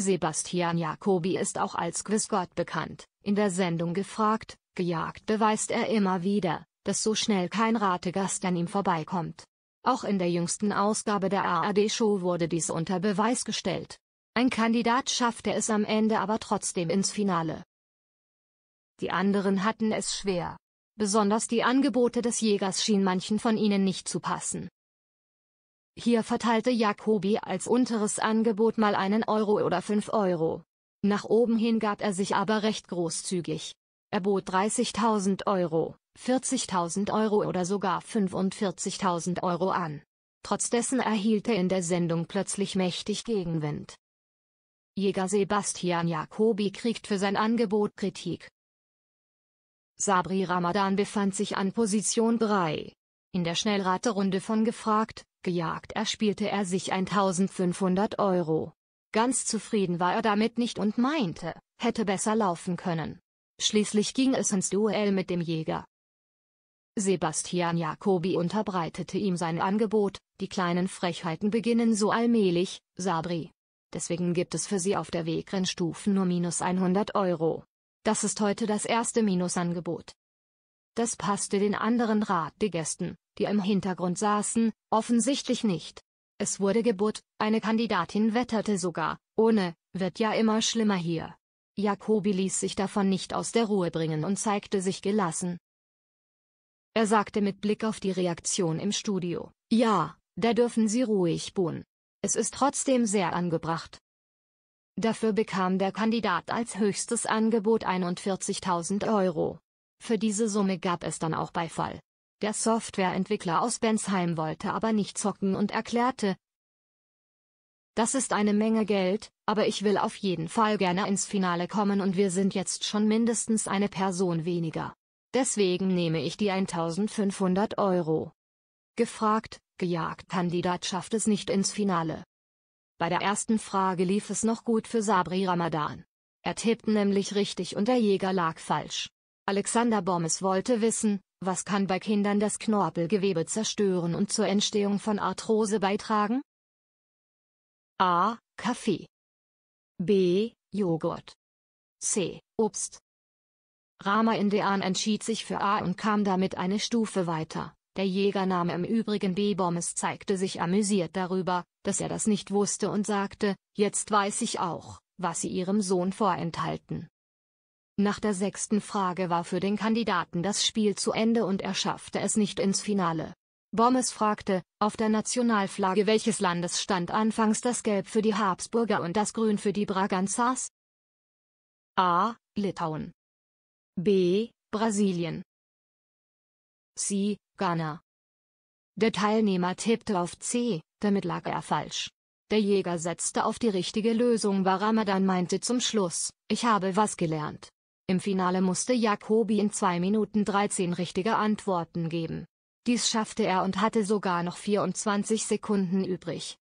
Sebastian Jacobi ist auch als Quizgott bekannt. In der Sendung gefragt, gejagt beweist er immer wieder, dass so schnell kein Rategast an ihm vorbeikommt. Auch in der jüngsten Ausgabe der ARD-Show wurde dies unter Beweis gestellt. Ein Kandidat schaffte es am Ende aber trotzdem ins Finale. Die anderen hatten es schwer. Besonders die Angebote des Jägers schien manchen von ihnen nicht zu passen. Hier verteilte Jacobi als unteres Angebot mal einen Euro oder fünf Euro. Nach oben hin gab er sich aber recht großzügig. Er bot 30.000 Euro, 40.000 Euro oder sogar 45.000 Euro an. Trotz dessen erhielt er in der Sendung plötzlich mächtig Gegenwind. Jäger Sebastian Jacobi kriegt für sein Angebot Kritik. Sabri Ramadan befand sich an Position 3. In der Schnellraterunde von Gefragt, Gejagt erspielte er sich 1500 Euro. Ganz zufrieden war er damit nicht und meinte, hätte besser laufen können. Schließlich ging es ins Duell mit dem Jäger. Sebastian Jacobi unterbreitete ihm sein Angebot, die kleinen Frechheiten beginnen so allmählich, Sabri. Deswegen gibt es für sie auf der Wegrennstufen nur minus 100 Euro. Das ist heute das erste Minusangebot. Das passte den anderen Ratgegästen, die im Hintergrund saßen, offensichtlich nicht. Es wurde gebot, eine Kandidatin wetterte sogar, ohne, wird ja immer schlimmer hier. Jacobi ließ sich davon nicht aus der Ruhe bringen und zeigte sich gelassen. Er sagte mit Blick auf die Reaktion im Studio, ja, da dürfen Sie ruhig buhen. Es ist trotzdem sehr angebracht. Dafür bekam der Kandidat als höchstes Angebot 41.000 Euro. Für diese Summe gab es dann auch Beifall. Der Softwareentwickler aus Bensheim wollte aber nicht zocken und erklärte, das ist eine Menge Geld, aber ich will auf jeden Fall gerne ins Finale kommen und wir sind jetzt schon mindestens eine Person weniger. Deswegen nehme ich die 1500 Euro. Gefragt, gejagt Kandidat schafft es nicht ins Finale. Bei der ersten Frage lief es noch gut für Sabri Ramadan. Er tippte nämlich richtig und der Jäger lag falsch. Alexander Bommes wollte wissen, was kann bei Kindern das Knorpelgewebe zerstören und zur Entstehung von Arthrose beitragen? A. Kaffee. B. Joghurt. C. Obst. Rama Indean entschied sich für A und kam damit eine Stufe weiter. Der Jägername im Übrigen B-Bommes zeigte sich amüsiert darüber, dass er das nicht wusste und sagte, jetzt weiß ich auch, was sie ihrem Sohn vorenthalten. Nach der sechsten Frage war für den Kandidaten das Spiel zu Ende und er schaffte es nicht ins Finale. Bommes fragte, auf der Nationalflagge welches Landes stand anfangs das Gelb für die Habsburger und das Grün für die Braganzas? A. Litauen. B. Brasilien. C. Ghana. Der Teilnehmer tippte auf C, damit lag er falsch. Der Jäger setzte auf die richtige Lösung, war Ramadan meinte zum Schluss, ich habe was gelernt. Im Finale musste Jacobi in 2 Minuten 13 richtige Antworten geben. Dies schaffte er und hatte sogar noch 24 Sekunden übrig.